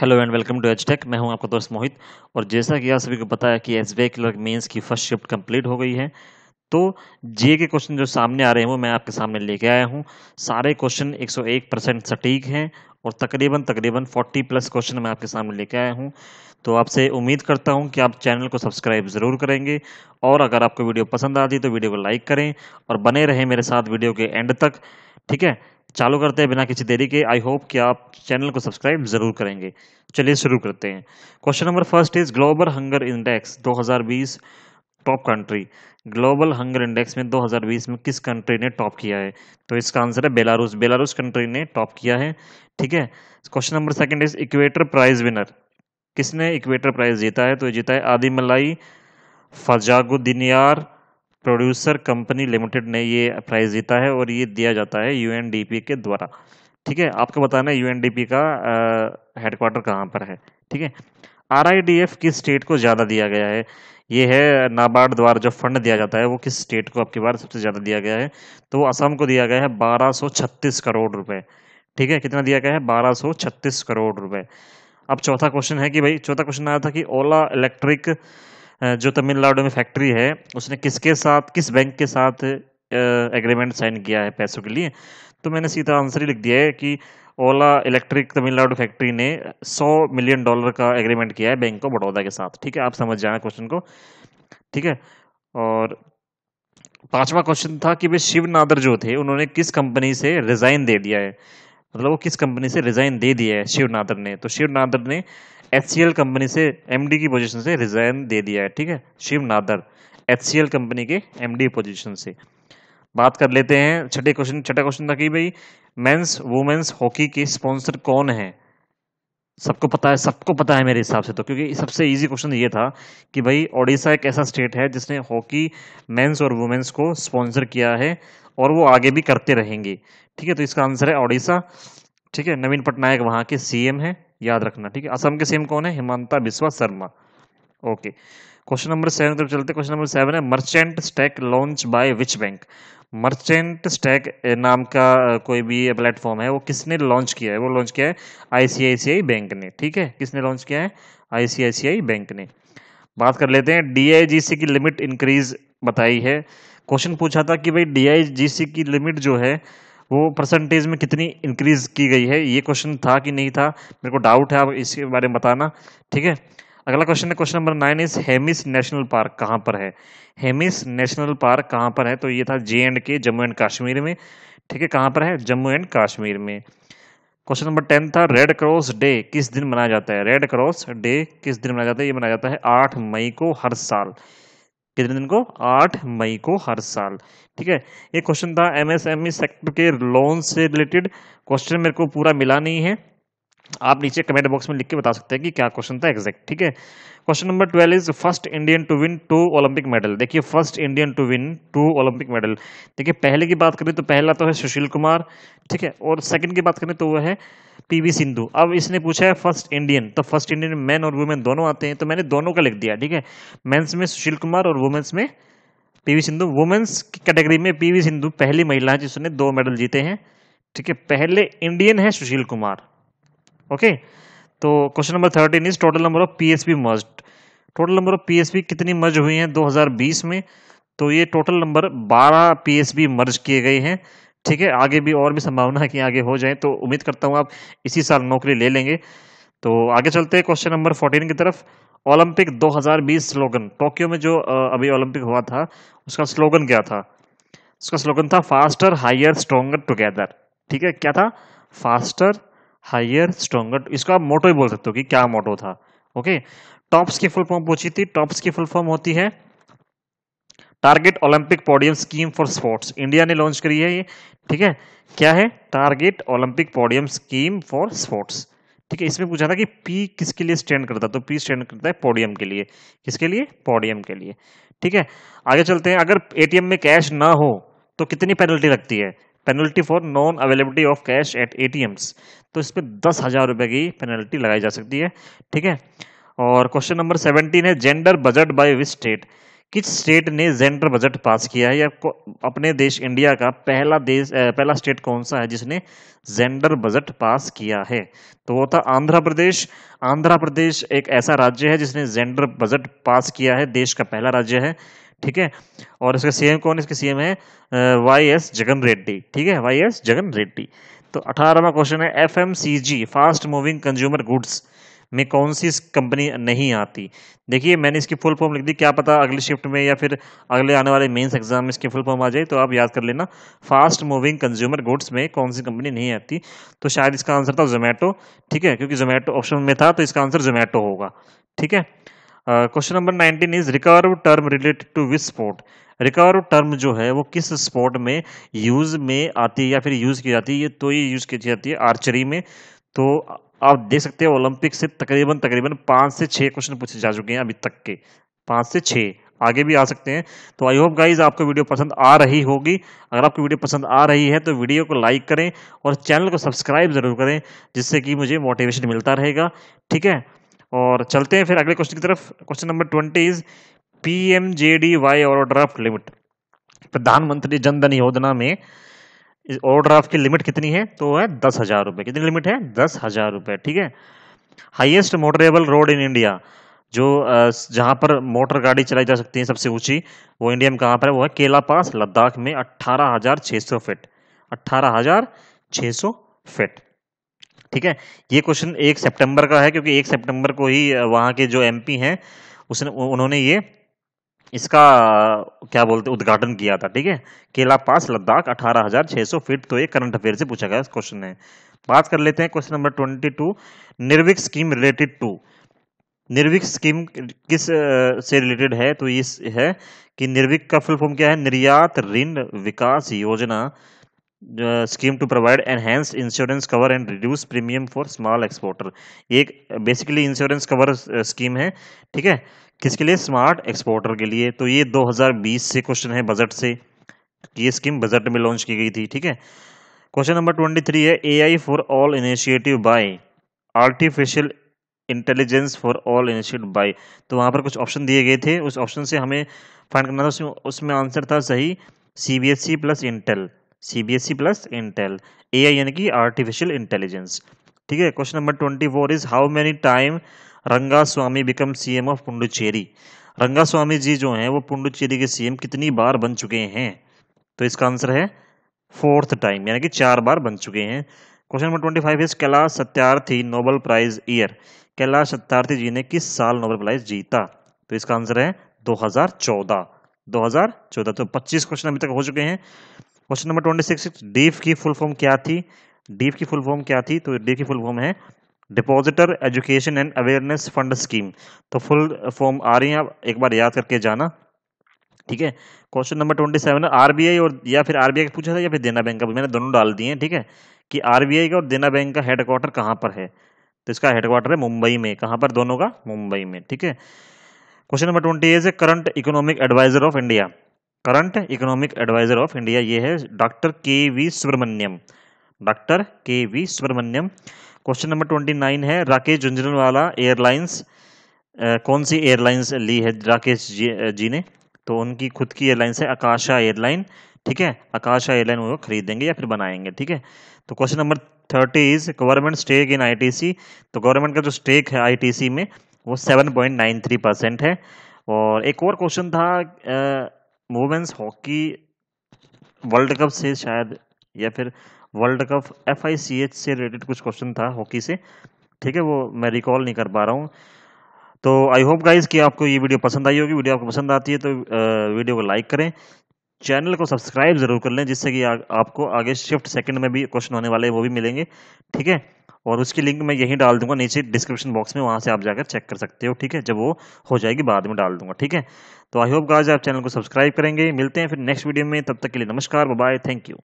hello and welcome to H tech मैं हूं आपका दोस्त मोहित और जैसा कि आप सभी को पता है कि एस बी क्लर्क मेन्स की फर्स्ट शिफ्ट कंप्लीट हो गई है तो जे के क्वेश्चन जो सामने आ रहे हैं वो मैं आपके सामने लेके आया हूं सारे क्वेश्चन 101 परसेंट सटीक हैं और तकरीबन तकरीबन 40 प्लस क्वेश्चन मैं आपके सामने लेके आया हूँ तो आपसे उम्मीद करता हूँ कि आप चैनल को सब्सक्राइब ज़रूर करेंगे और अगर आपको वीडियो पसंद आती तो वीडियो को लाइक करें और बने रहें मेरे साथ वीडियो के एंड तक ठीक है चालू करते हैं बिना किसी देरी के आई होप कि आप चैनल को सब्सक्राइब ज़रूर करेंगे चलिए शुरू करते हैं question number first is global hunger index 2020 top country global hunger index में 2020 में किस कंट्री ने टॉप किया है तो इसका आंसर है बेलारूस बेलारूस कंट्री ने टॉप किया है ठीक है question number second is equator prize winner किसने इक्वेटर प्राइज़ जीता है तो जीता है Adimalai Pazhangudiyinar producer company limited ने ये प्राइज़ जीता है और ये दिया जाता है यू के द्वारा ठीक है आपको बताना है यूएनडीपी का हेडक्वार्टर कहाँ पर है ठीक है एफ किस स्टेट को ज़्यादा दिया गया है ये है नाबार्ड द्वारा जो फंड दिया जाता है वो किस स्टेट को आपके बार सबसे ज़्यादा दिया गया है तो वो असम को दिया गया है 1236 करोड़ रुपए ठीक है कितना दिया गया है 1236 करोड़ रुपए अब चौथा क्वेश्चन है कि भाई चौथा क्वेश्चन आया था कि ओला इलेक्ट्रिक जो तमिलनाडु में फैक्ट्री है उसने किसके साथ किस बैंक के साथ एग्रीमेंट साइन किया है पैसों के लिए तो मैंने सीधा आंसर ही लिख दिया है कि ओला इलेक्ट्रिक तमिलनाडु फैक्ट्री ने 100 मिलियन डॉलर का एग्रीमेंट किया है बैंक ऑफ बड़ौदा के साथ ठीक है आप समझ जाए क्वेश्चन को ठीक है और पांचवा क्वेश्चन था कि भाई शिव नादर जो थे उन्होंने किस कंपनी से रिज़ाइन दे दिया है मतलब वो किस कंपनी से रिज़ाइन दे दिया है शिव नादर ने तो शिव नादर ने एच कंपनी से एम की पोजिशन से रिजाइन दे दिया है ठीक है शिव नादर एच कंपनी के एम डी पोजिशन से बात कर लेते हैं छठे क्वेश्चन छठा क्वेश्चन था कि भाई मेंस वुमेन्स हॉकी के स्पॉन्सर कौन है सबको पता है सबको पता है मेरे हिसाब से तो क्योंकि सबसे इजी क्वेश्चन ये था कि भाई ओडिशा एक ऐसा स्टेट है जिसने हॉकी मेंस और वुमेन्स को स्पॉन्सर किया है और वो आगे भी करते रहेंगे ठीक है तो इसका आंसर है ओडिशा ठीक है नवीन पटनायक वहाँ के सीएम है याद रखना ठीक है असम के सीएम कौन है Himanta Biswa Sarma okay question number seven तरफ चलते क्वेश्चन नंबर सेवन है merchant stack launch by which bank merchant stack नाम का कोई भी प्लेटफॉर्म है वो किसने लॉन्च किया है वो लॉन्च किया है आईसीआईसीआई बैंक ने ठीक है किसने लॉन्च किया है आईसीआईसीआई बैंक ने बात कर लेते हैं डीआईजीसी की लिमिट इंक्रीज बताई है क्वेश्चन पूछा था कि भाई डीआईजीसी की लिमिट जो है वो परसेंटेज में कितनी इंक्रीज की गई है ये क्वेश्चन था कि नहीं था मेरे को डाउट है आप इसके बारे में बताना ठीक है अगला क्वेश्चन है question number nine is Hemis national park कहाँ पर है हेमिस नेशनल पार्क कहाँ पर है तो ये था जे एंड के जम्मू एंड कश्मीर में ठीक है कहाँ पर है जम्मू एंड कश्मीर में क्वेश्चन नंबर टेन था रेड क्रॉस डे किस दिन मनाया जाता है रेड क्रॉस डे किस दिन मनाया जाता है ये मनाया जाता है आठ मई को हर साल कितने दिन को आठ मई को हर साल ठीक है ये क्वेश्चन था एमएसएमई सेक्टर e के लोन से रिलेटेड क्वेश्चन मेरे को पूरा मिला नहीं है आप नीचे कमेंट बॉक्स में लिख के बता सकते हैं कि क्या क्वेश्चन था एग्जैक्ट ठीक है question number twelve is first Indian to win two Olympic medal देखिए first Indian to win two Olympic medal देखिए पहले की बात करें तो पहला तो है सुशील कुमार ठीक है और सेकंड की बात करें तो वह है पीवी सिंधु अब इसने पूछा है फर्स्ट इंडियन तो फर्स्ट इंडियन मैन और वुमेन दोनों आते हैं तो मैंने दोनों का लिख दिया ठीक है मैंस में सुशील कुमार और वुमेन्स में पीवी सिंधु वुमेन्स की कैटेगरी में पीवी सिंधु पहली महिला है जिसने दो मेडल जीते हैं ठीक है पहले इंडियन है सुशील कुमार ओके तो question number thirteen is total number of P S B merged total number of P S B कितनी मर्ज हुई हैं 2020 में तो ये total number 12 P S B merge किए गए हैं ठीक है आगे भी और भी संभावना है कि आगे हो जाए तो उम्मीद करता हूँ आप इसी साल नौकरी ले लेंगे तो आगे चलते हैं क्वेश्चन नंबर फोर्टीन की तरफ ओलंपिक 2020 स्लोगन टोक्यो में जो अभी ओलंपिक हुआ था उसका स्लोगन क्या था उसका स्लोगन था फास्टर हायर स्ट्रोंगर टुगेदर ठीक है क्या था फास्टर हाइयर स्ट्रॉगर इसको आप मोटो ही बोल सकते हो कि क्या मोटो था ओके टॉप्स की फुल फॉर्म पूछी थी टॉप्स की फुल फॉर्म होती है target Olympic podium scheme for sports India ने लॉन्च करी है ये ठीक है क्या है target Olympic podium scheme for sports ठीक है इसमें पूछा था कि पी किसके लिए स्टैंड करता है तो पी स्टैंड करता है पोडियम के लिए किसके लिए पोडियम के लिए ठीक है आगे चलते हैं अगर एटीएम में कैश ना हो तो कितनी पेनल्टी लगती है penalty for non availability of cash at a तो इस पर दस हज़ार रुपये की पेनल्टी लगाई जा सकती है ठीक है और क्वेश्चन नंबर सेवेंटीन है gender budget by which state किस स्टेट ने जेंडर बजट पास किया है या अपने देश इंडिया का पहला देश पहला स्टेट कौन सा है जिसने जेंडर बजट पास किया है तो वो था आंध्र प्रदेश आंध्र प्रदेश एक ऐसा राज्य है जिसने जेंडर बजट पास किया है देश का पहला राज्य है ठीक है और इसके सीएम कौन इसके सीएम है वाई एस जगन रेड्डी ठीक है वाई एस जगन रेड्डी तो अठारहवा क्वेश्चन है F M C G fast moving consumer goods में कौन सी कंपनी नहीं आती देखिए मैंने इसकी फुल फॉर्म लिख दी क्या पता अगली शिफ्ट में या फिर अगले आने वाले मेंस एग्जाम में इसकी फुल फॉर्म आ जाए तो आप याद कर लेना फास्ट मूविंग कंज्यूमर गुड्स में कौन सी कंपनी नहीं आती तो शायद इसका आंसर था जोमेटो ठीक है क्योंकि जोमेटो ऑप्शन में था तो इसका आंसर जोमेटो होगा ठीक है question number 19 is recurve term related to this sport recurve term जो है वो किस स्पोर्ट में यूज में आती है या फिर यूज की जाती है ये तो ये यूज की जाती है आर्चरी में तो आप देख सकते हैं ओलंपिक से तकरीबन तकरीबन पाँच से छः क्वेश्चन पूछे जा चुके हैं अभी तक के पाँच से छः आगे भी आ सकते हैं तो आई होप गाइज आपको वीडियो पसंद आ रही होगी अगर आपको वीडियो पसंद आ रही है तो वीडियो को लाइक करें और चैनल को सब्सक्राइब ज़रूर करें जिससे कि मुझे मोटिवेशन मिलता रहेगा ठीक है और चलते हैं फिर अगले क्वेश्चन की तरफ question number twenty is P M J D Y और ड्राफ्ट लिमिट प्रधानमंत्री जनधन योजना में ओवरड्राफ्ट की लिमिट कितनी है तो है दस हज़ार रुपये कितनी लिमिट है दस हज़ार रुपये ठीक है highest motorable road in India जो जहां पर मोटर गाड़ी चलाई जा सकती है सबसे ऊंची वो इंडिया में कहां पर है वो है केला पास लद्दाख में अट्ठारह हज़ार छः सौ फिट अट्ठारह हज़ार छः सौ फिट ठीक है ये क्वेश्चन एक सितंबर का है क्योंकि एक सितंबर को ही वहाँ के जो एमपी हैं उसने उन्होंने ये इसका क्या बोलते उद्घाटन किया था ठीक है केला पास लद्दाख अठारह हजार छः सौ फीट तो ये करंट अफेयर से पूछा गया क्वेश्चन है बात कर लेते हैं question number twenty two Nirvik scheme related to Nirvik scheme किस से रिलेटेड है तो ये है कि निर्विक का फुल फॉर्म क्या है निर्यात Rin Vikas Yojana scheme to provide enhanced insurance cover and reduce premium for small exporter एक बेसिकली इंश्योरेंस कवर स्कीम है ठीक है किसके लिए स्मार्ट एक्सपोर्टर के लिए तो ये 2020 से क्वेश्चन है बजट से ये स्कीम बजट में लॉन्च की गई थी ठीक है क्वेश्चन नंबर ट्वेंटी थ्री है A I for all initiative by artificial intelligence for all initiative by तो वहाँ पर कुछ ऑप्शन दिए गए थे उस ऑप्शन से हमें फाइंड करना था उसमें उसमें आंसर था सही C B S E plus Intel C B S E plus Intel A I यानी कि आर्टिफिशियल इंटेलिजेंस ठीक है question number twenty four is how many time Ranga Swamy become C M of Puducherry Ranga Swamy जी जो हैं वो पुंडुचेरी के सीएम कितनी बार बन चुके हैं तो इसका आंसर है फोर्थ टाइम यानी कि चार बार बन चुके हैं question number twenty five is Kailash Satyarthi Nobel prize year Kailash Satyarthi ji ने किस साल नोबल प्राइज जीता तो इसका आंसर है 2014 2014 तो 25 क्वेश्चन अभी तक हो चुके हैं question number twenty six DEAF की फुल फॉर्म क्या थी डीफ की फुल फॉर्म क्या थी तो डीफ की फुल फॉर्म है depositor education and awareness fund scheme तो फुल फॉर्म आ रही है आप एक बार याद करके जाना ठीक है question number twenty seven RBI और या फिर आरबीआई पूछा था या फिर देना बैंक का मैंने दोनों डाल दिए ठीक है कि आरबीआई का और देना बैंक का हेडक्वार्टर कहाँ पर है तो इसका हेडक्वार्टर है मुंबई में कहाँ पर दोनों का मुंबई में ठीक है question number twenty eight a current economic adviser of India current economic adviser of India ये है doctor K V Subramanian doctor K V Subramanian question number twenty nine है राकेश झुंझुनवाला एयरलाइंस कौन सी एयरलाइंस ली है राकेश जी, जी ने तो उनकी खुद की एयरलाइंस है आकाशा एयरलाइन ठीक है आकाशा एयरलाइन वो खरीदेंगे या फिर बनाएंगे ठीक है तो question number thirty is government stake in ITC तो गवर्नमेंट का जो स्टेक है आईटीसी में वो seven point nine three percent है और एक और क्वेश्चन था वुमेंस हॉकी वर्ल्ड कप से शायद या फिर वर्ल्ड कप एफ से रिलेटेड कुछ क्वेश्चन था हॉकी से ठीक है वो मैं रिकॉल नहीं कर पा रहा हूँ तो आई होप गाइज कि आपको ये वीडियो पसंद आई होगी वीडियो आपको पसंद आती है तो वीडियो को लाइक करें चैनल को सब्सक्राइब जरूर कर लें जिससे कि आ, आपको आगे शिफ्ट सेकंड में भी क्वेश्चन होने वाले हैं वो भी मिलेंगे ठीक है और उसकी लिंक मैं यहीं डाल दूंगा नीचे डिस्क्रिप्शन बॉक्स में वहाँ से आप जाकर चेक कर सकते हो ठीक है जब वो हो जाएगी बाद में डाल दूंगा ठीक है तो आई होप गाज आप चैनल को सब्सक्राइब करेंगे मिलते हैं फिर नेक्स्ट वीडियो में तब तक के लिए नमस्कार बाय थैंक यू